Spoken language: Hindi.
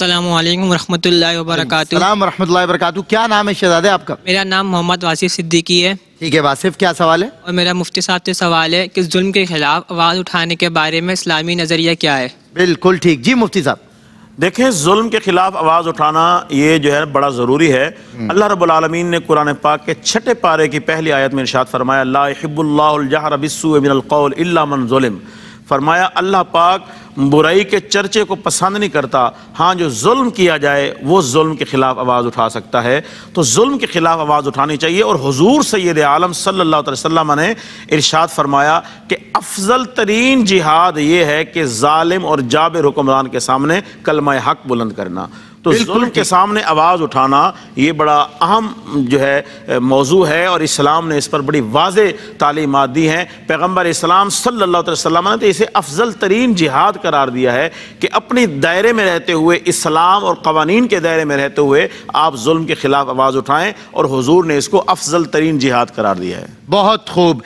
अल्लाम क्या नाम है शहजादे आपका मेरा नाम मोहम्मद वासिफ सिद्दीकी है ठीक है वासिफ क्या सवाल है और मेरा मुफ्ती साहब से सवाल है कि जुल्म के खिलाफ आवाज़ उठाने के बारे में इस्लामी नज़रिया क्या है बिल्कुल ठीक जी मुफ्ती साहब देखें जुल्म के खिलाफ आवाज़ उठाना ये जो है बड़ा ज़रूरी है हम्म। अल्लाह रबालमीन ने कुरान पाक के छठे पारे की पहली आयत में इर्शाद फरमाया ला हिब्बुल्लाहर बिस्सू मिनल कौल इल्ला मन जुल्म फरमाया अल्लाह पाक बुराई के चर्चे को पसंद नहीं करता हाँ जो जुल्म किया जाए वो जुल्म के ख़िलाफ़ आवाज़ उठा सकता है तो जुल्म के ख़िलाफ़ आवाज़ उठानी चाहिए और हजूर सैद आलम सल्ला वसम ने इर्शाद फरमाया कि अफजल तरीन जिहाद ये है कि ालिम और जाबिर हुकुमरान के सामने कलम हक बुलंद करना तो जुल्म के सामने आवाज़ उठाना ये बड़ा अहम जो है मौजू है और इस्लाम ने इस पर बड़ी वाज तालीमत दी हैं पैगम्बर इस्लाम सल्ला वसम ने तो इसे अफजल तरीन जिहाद करार दिया है कि अपने दायरे में रहते हुए इस्लाम और कवानीन के दायरे में रहते हुए आप जुल्म के खिलाफ आवाज़ उठाएं और हजूर ने इसको अफजल तरीन जिहाद करार दिया है बहुत खूब